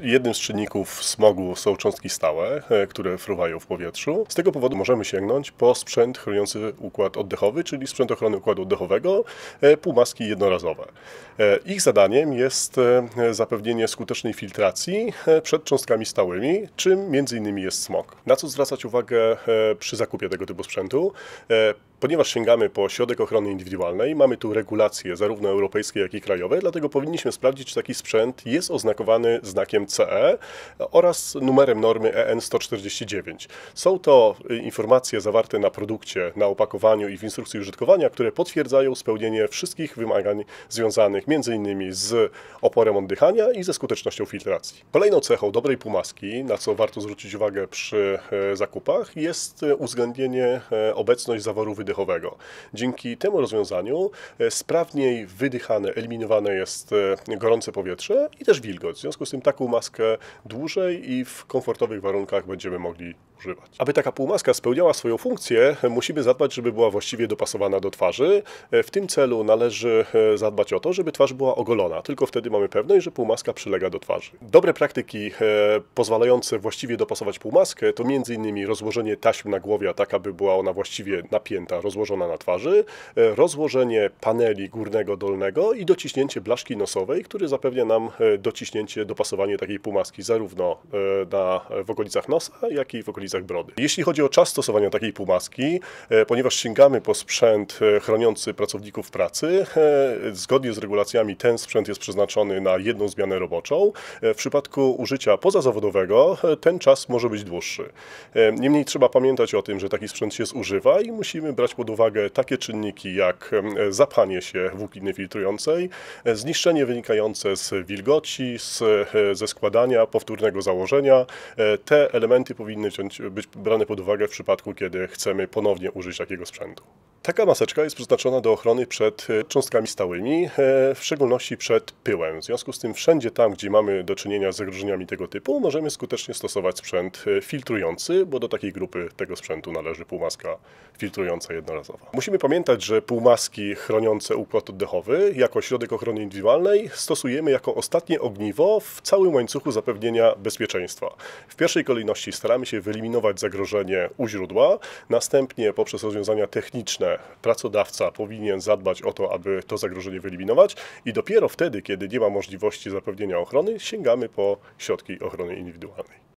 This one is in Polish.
Jednym z czynników smogu są cząstki stałe, e, które fruwają w powietrzu. Z tego powodu możemy sięgnąć po sprzęt chroniący układ oddechowy, czyli sprzęt ochrony układu oddechowego, e, półmaski jednorazowe. E, ich zadaniem jest zapewnienie skutecznej filtracji przed cząstkami stałymi, czym m.in. jest smog. Na co zwracać uwagę przy zakupie tego typu sprzętu? Ponieważ sięgamy po środek ochrony indywidualnej, mamy tu regulacje zarówno europejskie, jak i krajowe, dlatego powinniśmy sprawdzić, czy taki sprzęt jest oznakowany znakiem CE oraz numerem normy EN 149. Są to y, informacje zawarte na produkcie, na opakowaniu i w instrukcji użytkowania, które potwierdzają spełnienie wszystkich wymagań związanych m.in. z oporem oddychania i ze skutecznością filtracji. Kolejną cechą dobrej pumaski, na co warto zwrócić uwagę przy e, zakupach, jest y, uwzględnienie e, obecność zaworu Dzięki temu rozwiązaniu e, sprawniej wydychane, eliminowane jest e, gorące powietrze i też wilgoć. W związku z tym taką maskę dłużej i w komfortowych warunkach będziemy mogli używać. Aby taka półmaska spełniała swoją funkcję, musimy zadbać, żeby była właściwie dopasowana do twarzy. E, w tym celu należy zadbać o to, żeby twarz była ogolona. Tylko wtedy mamy pewność, że półmaska przylega do twarzy. Dobre praktyki pozwalające właściwie dopasować półmaskę to m.in. rozłożenie taśm na głowie, tak aby była ona właściwie napięta rozłożona na twarzy, e, rozłożenie paneli górnego, dolnego i dociśnięcie blaszki nosowej, który zapewnia nam e, dociśnięcie, dopasowanie takiej półmaski zarówno e, na, w okolicach nosa, jak i w okolicach brody. Jeśli chodzi o czas stosowania takiej półmaski, ponieważ sięgamy po sprzęt chroniący pracowników pracy, zgodnie z regulacjami ten sprzęt jest przeznaczony na jedną zmianę roboczą. W przypadku użycia pozazawodowego ten czas może być dłuższy. Niemniej trzeba pamiętać o tym, że taki sprzęt się zużywa i musimy brać brać pod uwagę takie czynniki jak zapanie się włókniny filtrującej, zniszczenie wynikające z wilgoci, z, e, ze składania, powtórnego założenia. E, te elementy powinny być brane pod uwagę w przypadku, kiedy chcemy ponownie użyć takiego sprzętu. Taka maseczka jest przeznaczona do ochrony przed e, cząstkami stałymi, e, w szczególności przed pyłem. W związku z tym wszędzie tam, gdzie mamy do czynienia z zagrożeniami tego typu, możemy skutecznie stosować sprzęt e, filtrujący, bo do takiej grupy tego sprzętu należy półmaska filtrująca jednorazowa. Musimy pamiętać, że półmaski chroniące układ oddechowy jako środek ochrony indywidualnej stosujemy jako ostatnie ogniwo w całym łańcuchu zapewnienia bezpieczeństwa. W pierwszej kolejności staramy się wyeliminować zagrożenie u źródła, następnie poprzez rozwiązania techniczne pracodawca powinien zadbać o to, aby to zagrożenie wyeliminować i dopiero wtedy, kiedy nie ma możliwości zapewnienia ochrony, sięgamy po środki ochrony indywidualnej.